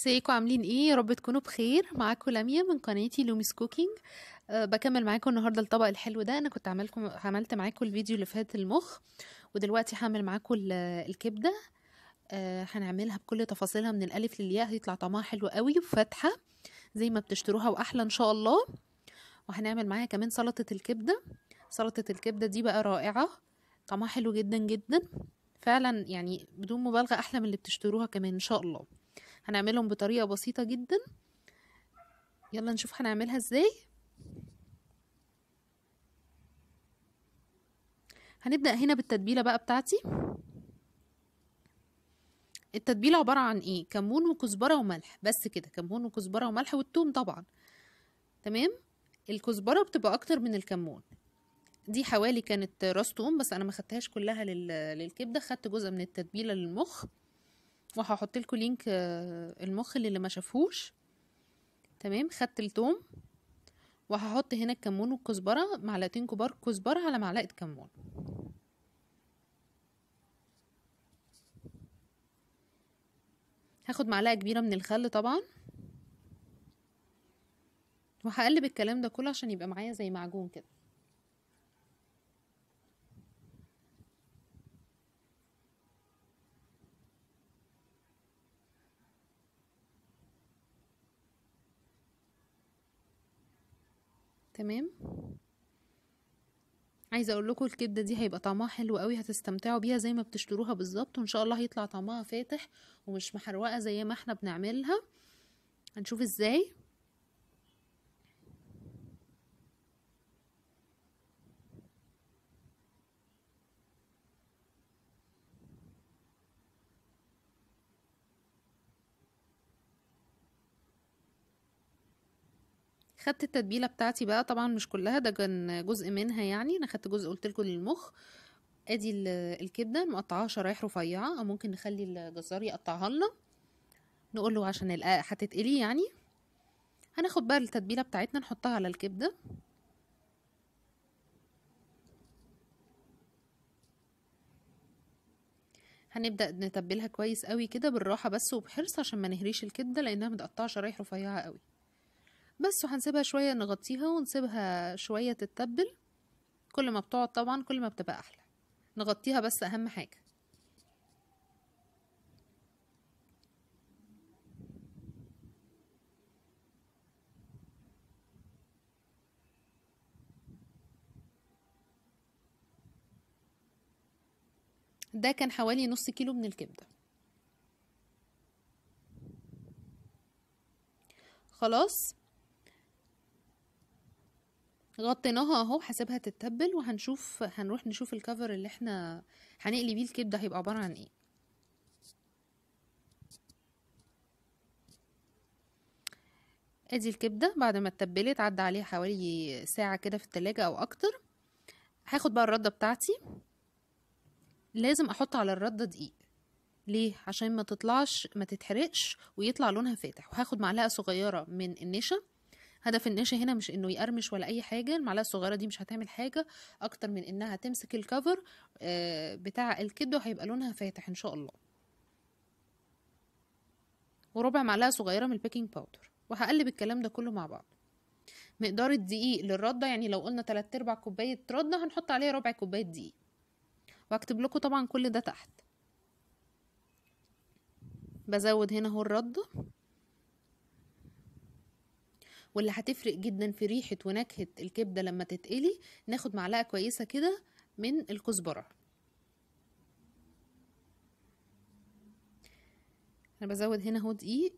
ازيكم عاملين ايه يا رب تكونوا بخير معاكم لميا من قناتي لوميس كوكينج أه بكمل معاكم النهارده الطبق الحلو ده انا كنت عملكم عملت معاكم الفيديو اللي فات المخ ودلوقتي هعمل معاكم الكبده أه هنعملها بكل تفاصيلها من الالف للياء هيطلع طعمها حلو قوي وفاتحه زي ما بتشتروها واحلى ان شاء الله وهنعمل معاها كمان سلطه الكبده سلطه الكبده دي بقى رائعه طعمها حلو جدا جدا فعلا يعني بدون مبالغه احلى من اللي بتشتروها كمان ان شاء الله هنعملهم بطريقة بسيطة جدا يلا نشوف هنعملها ازاي هنبدأ هنا بالتتبيلة بقى بتاعتي التتبيلة عبارة عن ايه كمون وكزبرة وملح بس كده كمون وكزبرة وملح والثوم طبعا تمام الكزبرة بتبقى اكتر من الكمون دي حوالي كانت راس توم بس انا ما خدتهاش كلها للكبده خدت جزء من التتبيله للمخ وهحط لكم لينك آه، المخ اللي ما شافهوش تمام خدت التوم وهحط هنا الكمون والكزبره معلقتين كبار كزبره على معلقه كمون هاخد معلقه كبيره من الخل طبعا وهقلب الكلام ده كله عشان يبقى معايا زي معجون كده تمام عايزه اقول لكم الكبده دي هيبقى طعمها حلو قوي هتستمتعوا بيها زي ما بتشتروها بالظبط وان شاء الله هيطلع طعمها فاتح ومش محروقه زي ما احنا بنعملها هنشوف ازاي خدت التتبيله بتاعتي بقى طبعا مش كلها ده كان جزء منها يعني انا خدت جزء قلت لكم للمخ ادي الكبده مقطعها شرايح رفيعه او ممكن نخلي الجزار يقطعها لنا نقول له عشان هتتقلي يعني هناخد بقى التتبيله بتاعتنا نحطها على الكبده هنبدا نتبلها كويس قوي كده بالراحه بس وبحرص عشان ما نهريش الكبده لانها متقطعه شرايح رفيعه قوي بس وهنسيبها شوية نغطيها ونسيبها شوية تتبل كل ما بتقعد طبعا كل ما بتبقى أحلى نغطيها بس أهم حاجة ده كان حوالي نص كيلو من الكبدة خلاص غطيناها اهو هسيبها تتبل وهنشوف هنروح نشوف الكفر اللي احنا هنقلي بيه الكبده هيبقى عباره عن ايه ادي الكبده بعد ما اتبلت عدى عليها حوالي ساعه كده في التلاجة او اكتر هاخد بقى الرده بتاعتي لازم احط على الرده دقيق ليه عشان ما تطلعش ما تتحرقش ويطلع لونها فاتح وهاخد معلقه صغيره من النشا هدف النشا هنا مش انه يقرمش ولا اي حاجه المعلقه الصغيره دي مش هتعمل حاجه اكتر من انها تمسك الكفر آه، بتاع الكدو وهيبقى لونها فاتح ان شاء الله وربع معلقه صغيره من البيكنج باودر وهقلب الكلام ده كله مع بعض مقدار الدقيق للرده يعني لو قلنا 3 ارباع كوبايه رده هنحط عليها ربع كوبايه دقيق واكتب لكم طبعا كل ده تحت بزود هنا اهو الرده واللي هتفرق جدا في ريحه ونكهه الكبده لما تتقلي ناخد معلقه كويسه كده من الكزبره انا بزود هنا هو دقيق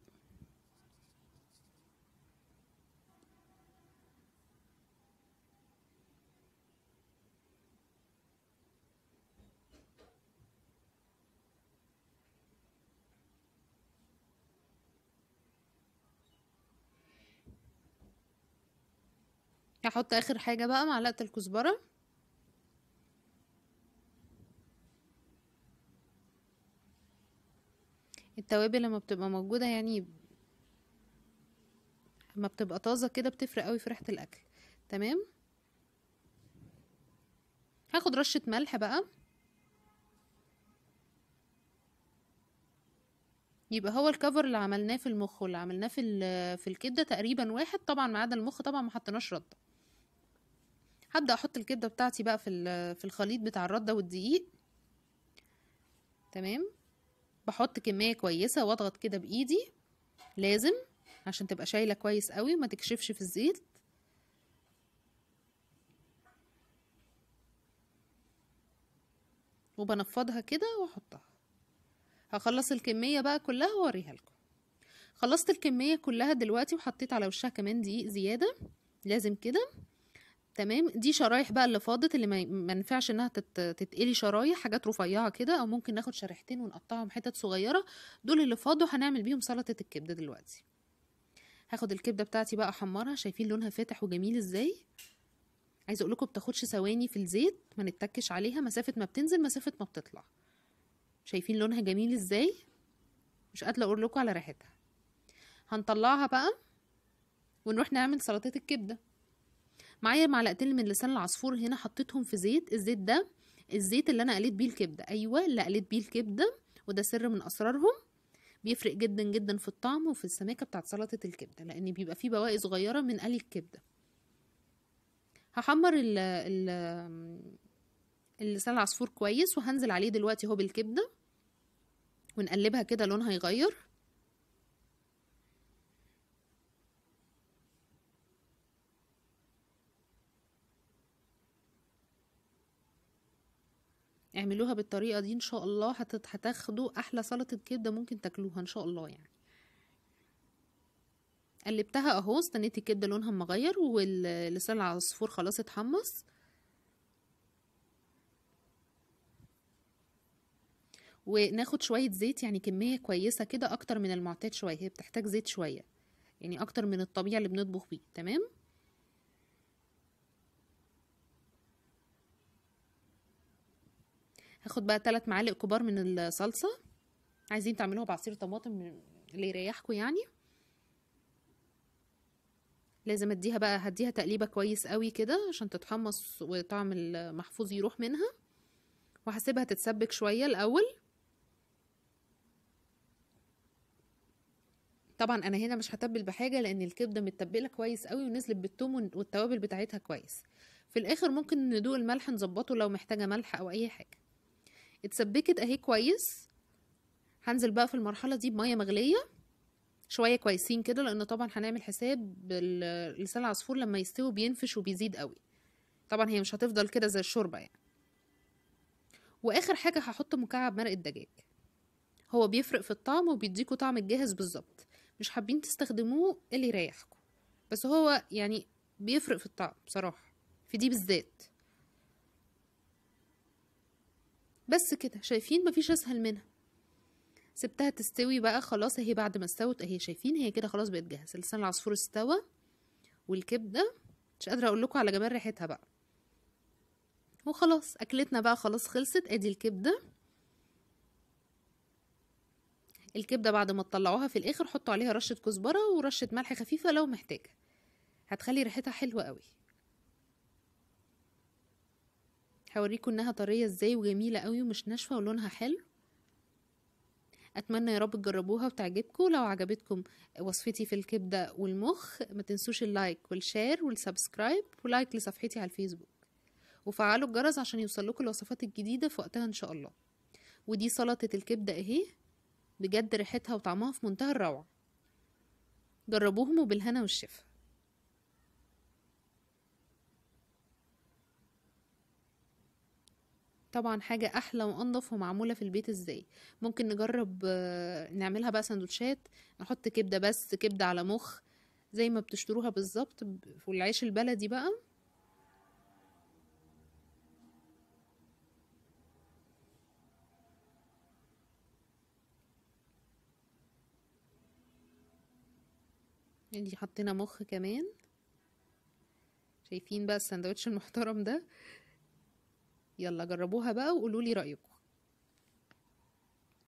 هحط اخر حاجة بقى معلقة الكزبرة التوابل لما بتبقى موجودة يعني لما بتبقى طازة كده بتفرق قوي في ريحة الاكل تمام هاخد رشة ملح بقى يبقى هو الكفر اللي عملناه في المخ واللي عملناه في في الكبده تقريبا واحد طبعا ما عدا المخ طبعا ما حطيناش رده هبدا احط الكبده بتاعتي بقى في في الخليط بتاع الرده والدقيق تمام بحط كميه كويسه واضغط كده بايدي لازم عشان تبقى شايله كويس قوي وما تكشفش في الزيت وبنفضها كده واحطها هخلص الكميه بقى كلها واوريها لكم خلصت الكميه كلها دلوقتي وحطيت على وشها كمان دقيق زياده لازم كده تمام دي شرايح بقى اللي فاضت اللي ما ينفعش انها تتقلي شرايح حاجات رفيعه كده او ممكن ناخد شريحتين ونقطعهم حتت صغيره دول اللي فاضوا هنعمل بيهم سلطه الكبده دلوقتي هاخد الكبده بتاعتي بقى احمرها شايفين لونها فاتح وجميل ازاي عايزه اقول لكم بتاخدش ثواني في الزيت ما نتكش عليها مسافه ما بتنزل مسافه ما بتطلع شايفين لونها جميل ازاي مش قادره اقول لكم على ريحتها هنطلعها بقى ونروح نعمل سلطه الكبده معايا معلقتين من لسان العصفور هنا حطيتهم في زيت الزيت ده الزيت اللي انا قليت بيه الكبده ايوه اللي قليت بيه الكبده وده سر من اسرارهم بيفرق جدا جدا في الطعم وفي السماكه بتاعت سلطه الكبده لان بيبقى فيه بواقي صغيره من قلي الكبده هحمر ال ال اللسان العصفور كويس وهنزل عليه دلوقتي اهو بالكبده ونقلبها كده لونها يغير اعملوها بالطريقه دي ان شاء الله هتاخدوا احلى سلطه كبده ممكن تاكلوها ان شاء الله يعني قلبتها اهو استنيت الكبده لونها مغير واللسان العصفور خلاص اتحمص وناخد شويه زيت يعني كميه كويسه كده اكتر من المعتاد شويه هي بتحتاج زيت شويه يعني اكتر من الطبيعي اللي بنطبخ بيه تمام هاخد بقى ثلاث معالق كبار من الصلصه عايزين تعملوها بعصير طماطم اللي يريحكم يعني لازم اديها بقى هديها تقليبه كويس قوي كده عشان تتحمص وطعم المحفوظ يروح منها وهسيبها تتسبك شويه الاول طبعا انا هنا مش هتبل بحاجه لان الكبده متبله كويس قوي ونزلت بالثوم والتوابل بتاعتها كويس في الاخر ممكن ندوق الملح نظبطه لو محتاجه ملح او اي حاجه اتسبكت اهي كويس هنزل بقى في المرحله دي بميه مغليه شويه كويسين كده لان طبعا هنعمل حساب لسان العصفور لما يستوي بينفش وبيزيد قوي طبعا هي مش هتفضل كده زي الشوربه يعني واخر حاجه هحط مكعب مرق الدجاج هو بيفرق في الطعم وبيديكوا طعم الجاهز بالظبط مش حابين تستخدموه اللي يريحكم بس هو يعني بيفرق في الطعم بصراحه في دي بالذات بس كده شايفين مفيش اسهل منها سبتها تستوي بقى خلاص اهي بعد ما استوت اهي شايفين هي كده خلاص بقت جاهزه لسان العصفور استوى والكبده مش قادره اقول لكم على جمال ريحتها بقى وخلاص اكلتنا بقى خلاص خلصت ادي الكبده الكبده بعد ما تطلعوها في الاخر حطوا عليها رشه كزبره ورشه ملح خفيفه لو محتاجه هتخلي ريحتها حلوه قوي هوريكم انها طريه ازاي وجميله قوي ومش ناشفه ولونها حلو اتمنى يا رب تجربوها وتعجبكم لو عجبتكم وصفتي في الكبده والمخ ما تنسوش اللايك والشير والسبسكرايب ولايك لصفحتي على الفيسبوك وفعلوا الجرس عشان يوصلكم الوصفات الجديده في وقتها ان شاء الله ودي سلطه الكبده اهي بجد ريحتها وطعمها في منتهى الروعه جربوهم وبالهنا والشفا طبعا حاجة أحلى وأنضف ومعمولة في البيت إزاي ممكن نجرب آه، نعملها بقى سندوتشات نحط كبدة بس كبدة على مخ زي ما بتشتروها بالظبط في العيش البلدي بقى ادي يعني حطينا مخ كمان شايفين بقى السندوتش المحترم ده يلا جربوها بقى وقولوا لي رأيكم